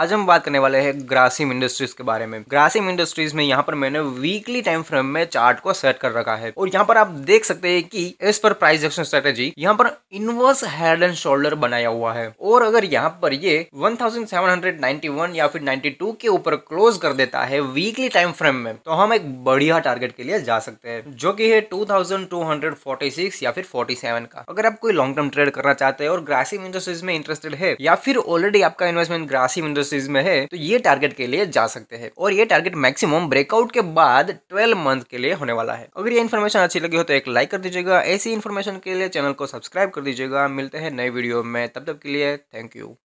आज हम बात करने वाले हैं ग्रासिम इंडस्ट्रीज के बारे में ग्रासिम इंडस्ट्रीज में यहाँ पर मैंने वीकली टाइम फ्रेम में चार्ट को सेट कर रखा है और यहाँ पर आप देख सकते हैं कि इस पर प्राइस एक्शन स्ट्रेटेजी यहाँ पर इनवर्स हेड एंड शोल्डर बनाया हुआ है और अगर यहाँ पर ये वन या फिर 92 के ऊपर क्लोज कर देता है वीकली टाइम फ्रेम में तो हम एक बढ़िया टारगेट के लिए जा सकते हैं जो की है टू या फिर फोर्टी का अगर आप कोई लॉन्ग टर्म ट्रेड करना चाहते हैं और ग्रासिम इंडस्ट्रीज में इंटरेस्टेड है या फिर ऑलरेडी आपका इन्वेस्टमेंट ग्रासिम इंडस्ट्री इंडस्ट्रीज में है तो ये टारगेट के लिए जा सकते हैं और ये टारगेट मैक्सिमम ब्रेकआउट के बाद ट्वेल्व मंथ के लिए होने वाला है अगर ये इन्फॉर्मेशन अच्छी लगी हो तो एक लाइक कर दीजिएगा ऐसी इन्फॉर्मेशन के लिए चैनल को सब्सक्राइब कर दीजिएगा मिलते हैं नए वीडियो में तब तक के लिए थैंक यू